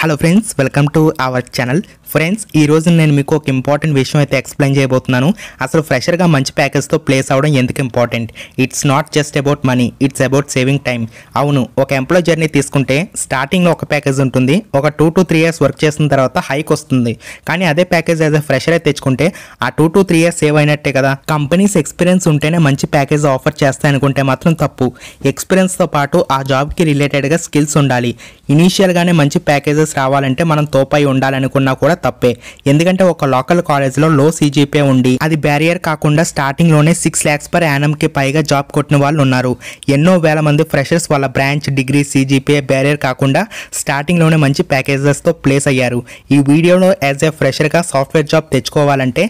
hello friends welcome to our channel friends ఈ రోజు నేను మీకు ఒక ఇంపార్టెంట్ విషయం అయితే ఎక్స్ప్లెయిన్ చేయబోతున్నాను అసలు ఫ్రెషర్గా మంచి ప్యాకేజ్తో ప్లేస్ అవడం ఎందుకు important it's not just about money it's about saving time అవును ఒక ఎంప్లాయ్ జర్నీ తీసుకుంటే స్టార్టింగ్లో ఒక ప్యాకేజ్ ఉంటుంది ఒక two to three years work చేసిన తర్వాత హైక్ వస్తుంది కానీ అదే ప్యాకేజ్ యాజ్ అ ఫ్రెషర్ అయితే తెచ్చుకుంటే ఆ two to three years save అయినట్టే కదా కంపెనీస్ ఎక్స్పీరియన్స్ ఉంటేనే మంచి ప్యాకేజ్ ఆఫర్ చేస్తాయి అనుకుంటే మాత్రం తప్పు ఎక్స్పీరియన్స్తో పాటు ఆ జాబ్కి రిలేటెడ్గా స్కిల్స్ ఉండాలి ఇనీషియల్గానే మంచి ప్యాకేజెస్ రావాలంటే మనం తోపై ఉండాలనుకున్నా కూడా తప్పే ఎందుకంటే ఒక లోకల్ కాలేజ్లో లో సీజీపీ ఉండి అది బ్యారియర్ కాకుండా స్టార్టింగ్లోనే సిక్స్ ల్యాక్స్ పర్ యానంకి పైగా జాబ్ కొట్టిన వాళ్ళు ఉన్నారు ఎన్నో వేల మంది ఫ్రెషర్స్ వాళ్ళ బ్రాంచ్ డిగ్రీ సీజీపీ బ్యారియర్ కాకుండా స్టార్టింగ్లోనే మంచి ప్యాకేజెస్తో ప్లేస్ అయ్యారు ఈ వీడియోలో యాజ్ ఏ ఫ్రెషర్గా సాఫ్ట్వేర్ జాబ్ తెచ్చుకోవాలంటే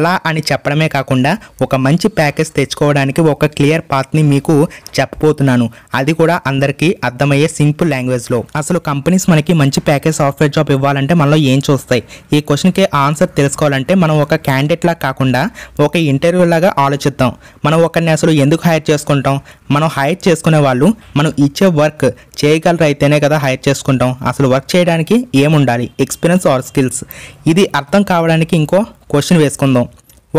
ఎలా అని చెప్పడమే కాకుండా ఒక మంచి ప్యాకేజ్ తెచ్చుకోవడానికి ఒక క్లియర్ ని మీకు చెప్పబోతున్నాను అది కూడా అందరికీ అర్థమయ్యే సింపుల్ లాంగ్వేజ్లో అసలు కంపెనీస్ మనకి మంచి ప్యాకేజ్ సాఫ్ట్వేర్ జాబ్ ఇవ్వాలంటే మనలో ఏం చూస్తాయి ఈ క్వశ్చన్కి ఆన్సర్ తెలుసుకోవాలంటే మనం ఒక క్యాండిడేట్ లాగా కాకుండా ఒక ఇంటర్వ్యూ లాగా ఆలోచిద్దాం మనం ఒకరిని అసలు ఎందుకు హైర్ చేసుకుంటాం మనం హైర్ చేసుకునే వాళ్ళు మనం ఇచ్చే వర్క్ చేయగలరు అయితేనే కదా హైర్ చేసుకుంటాం అసలు వర్క్ చేయడానికి ఏముండాలి ఎక్స్పీరియన్స్ ఆర్ స్కిల్స్ ఇది అర్థం కావడానికి ఇంకో క్వశ్చన్ వేసుకుందాం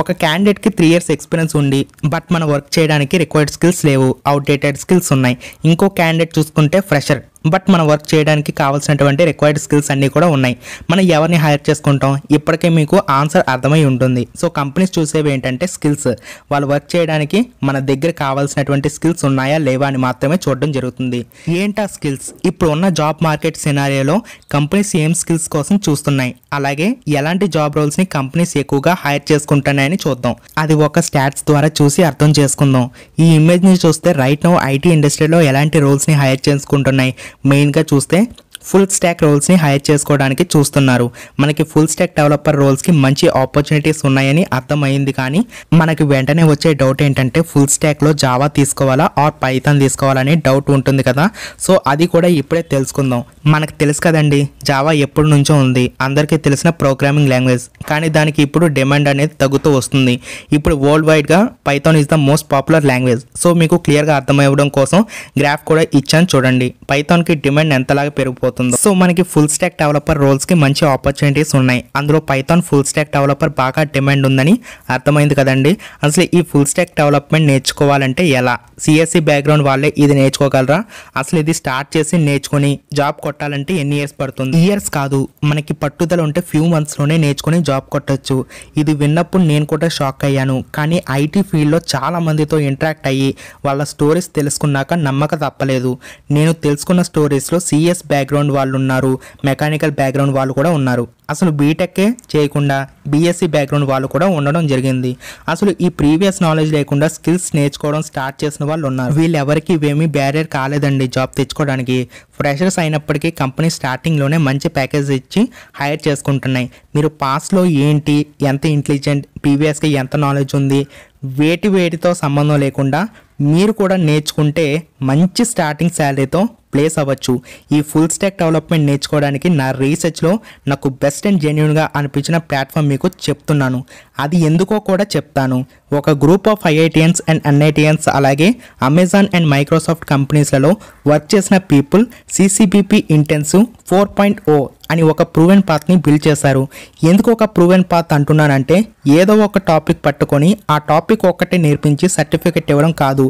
ఒక క్యాండిడేట్కి త్రీ ఇయర్స్ ఎక్స్పీరియన్స్ ఉండి బట్ మన వర్క్ చేయడానికి రిక్వైర్డ్ స్కిల్స్ లేవు అవుట్డేటెడ్ స్కిల్స్ ఉన్నాయి ఇంకో క్యాండిడేట్ చూసుకుంటే ఫ్రెషర్ బట్ మన వర్క్ చేయడానికి కావాల్సినటువంటి రిక్వైర్డ్ స్కిల్స్ అన్నీ కూడా ఉన్నాయి మనం ఎవరిని హైర్ చేసుకుంటాం ఇప్పటికే మీకు ఆన్సర్ అర్థమై ఉంటుంది సో కంపెనీస్ చూసేవి ఏంటంటే స్కిల్స్ వాళ్ళు వర్క్ చేయడానికి మన దగ్గర కావాల్సినటువంటి స్కిల్స్ ఉన్నాయా లేవా అని మాత్రమే చూడడం జరుగుతుంది ఏంటా స్కిల్స్ ఇప్పుడు ఉన్న జాబ్ మార్కెట్ సినారియోలో కంపెనీస్ ఏం స్కిల్స్ కోసం చూస్తున్నాయి అలాగే ఎలాంటి జాబ్ రోల్స్ని కంపెనీస్ ఎక్కువగా హైర్ చేసుకుంటున్నాయని చూద్దాం అది ఒక స్టాట్స్ ద్వారా చూసి అర్థం చేసుకుందాం ఈ ఇమేజ్ని చూస్తే రైట్ నో ఐటీ ఇండస్ట్రీలో ఎలాంటి రోల్స్ని హైర్ చేసుకుంటున్నాయి मेन का चूस्ते ఫుల్ స్టాక్ రోల్స్ని హైర్ చేసుకోవడానికి చూస్తున్నారు మనకి ఫుల్ స్టాక్ డెవలపర్ రోల్స్కి మంచి ఆపర్చునిటీస్ ఉన్నాయని అర్థమైంది కానీ మనకి వెంటనే వచ్చే డౌట్ ఏంటంటే ఫుల్ స్టాక్లో జావా తీసుకోవాలా ఆర్ పైథాన్ తీసుకోవాలనే డౌట్ ఉంటుంది కదా సో అది కూడా ఇప్పుడే తెలుసుకుందాం మనకు తెలుసు కదండి జావా ఎప్పటి నుంచో ఉంది అందరికీ తెలిసిన ప్రోగ్రామింగ్ లాంగ్వేజ్ కానీ దానికి ఇప్పుడు డిమాండ్ అనేది తగ్గుతూ వస్తుంది ఇప్పుడు వరల్డ్ వైడ్గా Python is the most popular language so మీకు క్లియర్గా అర్థమవ్వడం కోసం గ్రాఫ్ కూడా ఇచ్చాను చూడండి పైథాన్కి డిమాండ్ ఎంతలాగా పెరిగిపోతుంది అవుతుందో సో మనకి ఫుల్ స్టాక్ డెవలపర్ రోల్స్ కి మంచి ఆపర్చునిటీస్ ఉన్నాయి అందులో పైథాన్ ఫుల్ స్టాక్ డెవలపర్ బాగా డిమాండ్ ఉందని అర్థమైంది కదండి అసలు ఈ ఫుల్ స్టాక్ డెవలప్మెంట్ నేర్చుకోవాలంటే ఎలా సిఎస్సి బ్యాక్గ్రౌండ్ e వాళ్ళే ఇది నేర్చుకోగలరా అసలు ఇది స్టార్ట్ చేసి నేర్చుకుని జాబ్ కొట్టాలంటే ఎన్ని ఇయర్స్ పడుతుంది ఇయర్స్ కాదు మనకి పట్టుదల ఉంటే ఫ్యూ మంత్స్లోనే నేర్చుకుని జాబ్ కొట్టచ్చు ఇది విన్నప్పుడు నేను కూడా షాక్ అయ్యాను కానీ ఐటీ ఫీల్డ్లో చాలా మందితో ఇంటరాక్ట్ అయ్యి వాళ్ళ స్టోరీస్ తెలుసుకున్నాక నమ్మక తప్పలేదు నేను తెలుసుకున్న స్టోరీస్లో సిఎస్ బ్యాక్గ్రౌండ్ బ్యాక్గ్రౌండ్ వాళ్ళు ఉన్నారు మెకానికల్ బ్యాక్గ్రౌండ్ వాళ్ళు కూడా ఉన్నారు అసలు బీటెక్కే చేయకుండా బీఎస్సీ బ్యాక్గ్రౌండ్ వాళ్ళు కూడా ఉండడం జరిగింది అసలు ఈ ప్రీవియస్ నాలెడ్జ్ లేకుండా స్కిల్స్ నేర్చుకోవడం స్టార్ట్ చేసిన వాళ్ళు ఉన్నారు వీళ్ళు ఎవరికి ఇవేమీ బ్యారియర్ కాలేదండి జాబ్ తెచ్చుకోవడానికి ఫ్రెషర్స్ అయినప్పటికీ కంపెనీ స్టార్టింగ్లోనే మంచి ప్యాకేజ్ ఇచ్చి హైర్ చేసుకుంటున్నాయి మీరు పాస్లో ఏంటి ఎంత ఇంటెలిజెంట్ ప్రీవియస్గా ఎంత నాలెడ్జ్ ఉంది వేటి వేటితో సంబంధం లేకుండా మీరు కూడా నేర్చుకుంటే మంచి స్టార్టింగ్ శాలరీతో ప్లేస్ అవ్వచ్చు ఈ ఫుల్ స్టాక్ డెవలప్మెంట్ నేర్చుకోవడానికి నా రీసెర్చ్లో నాకు బెస్ట్ అండ్ జెన్యున్గా అనిపించిన ప్లాట్ఫామ్ మీకు చెప్తున్నాను అది ఎందుకో కూడా చెప్తాను ఒక group of IITians and NITians అలాగే అమెజాన్ అండ్ మైక్రోసాఫ్ట్ కంపెనీస్లలో వర్క్ చేసిన people CCBP intensive four point o అని ఒక ప్రూవెన్ పాత్ని బిల్డ్ చేశారు ఎందుకు ఒక ప్రూవెన్ పాత్ అంటున్నానంటే ఏదో ఒక టాపిక్ పట్టుకొని ఆ టాపిక్ ఒక్కటే నేర్పించి సర్టిఫికెట్ ఇవ్వడం కాదు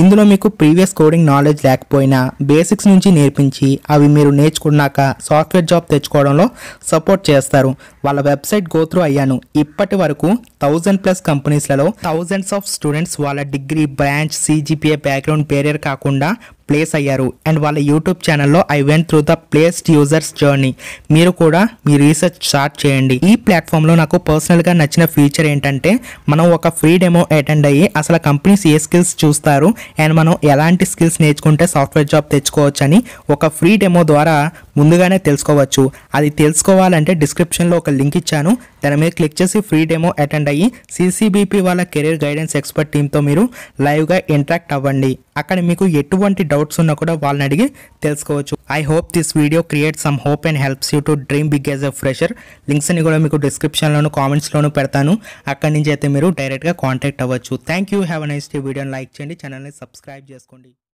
ఇందులో మీకు ప్రీవియస్ కోడింగ్ నాలెడ్జ్ లేకపోయినా బేసిక్స్ నుంచి నేర్పించి అవి మీరు నేర్చుకున్నాక సాఫ్ట్వేర్ జాబ్ తెచ్చుకోవడంలో సపోర్ట్ చేస్తారు వాళ్ళ వెబ్సైట్ త్రూ అయ్యాను ఇప్పటి వరకు థౌజండ్ ప్లస్ కంపెనీస్లలో థౌజండ్స్ ఆఫ్ స్టూడెంట్స్ వాళ్ళ degree branch CGPA background barrier కాకుండా ప్లేస్ అయ్యారు అండ్ వాళ్ళ యూట్యూబ్ ఛానల్లో I went through the placed users journey మీరు కూడా మీ రీసెర్చ్ స్టార్ట్ చేయండి ఈ ప్లాట్ఫామ్లో నాకు పర్సనల్గా నచ్చిన ఫీచర్ ఏంటంటే మనం ఒక ఫ్రీ డెమో అటెండ్ అయ్యి అసలు కంపెనీస్ ఏ స్కిల్స్ చూస్తారు అండ్ మనం ఎలాంటి స్కిల్స్ నేర్చుకుంటే సాఫ్ట్వేర్ జాబ్ తెచ్చుకోవచ్చు అని ఒక ఫ్రీ డెమో ద్వారా ముందుగానే తెలుసుకోవచ్చు అది తెలుసుకోవాలంటే డిస్క్రిప్షన్లో ఒక లింక్ ఇచ్చాను దాని మీద క్లిక్ చేసి ఫ్రీ డెమో అటెండ్ అయ్యి సిసిబిపి వాళ్ళ కెరీర్ గైడెన్స్ ఎక్స్పర్ట్ టీంతో మీరు లైవ్గా ఇంటరాక్ట్ అవ్వండి అక్కడ మీకు ఎటువంటి డౌట్స్ ఉన్నా కూడా వాళ్ళని అడిగి తెలుసుకోవచ్చు I hope this video create some hope and helps you to dream big as a fresher links అని కూడా మీకు డిస్క్రిప్షన్లోను కామెంట్స్లోనూ పెడతాను అక్కడి నుంచి అయితే మీరు డైరెక్ట్గా కాంటాక్ట్ అవ్వచ్చు thank you have nice day వీడియోని లైక్ చేయండి ఛానల్ని సబ్స్క్రైబ్ చేసుకోండి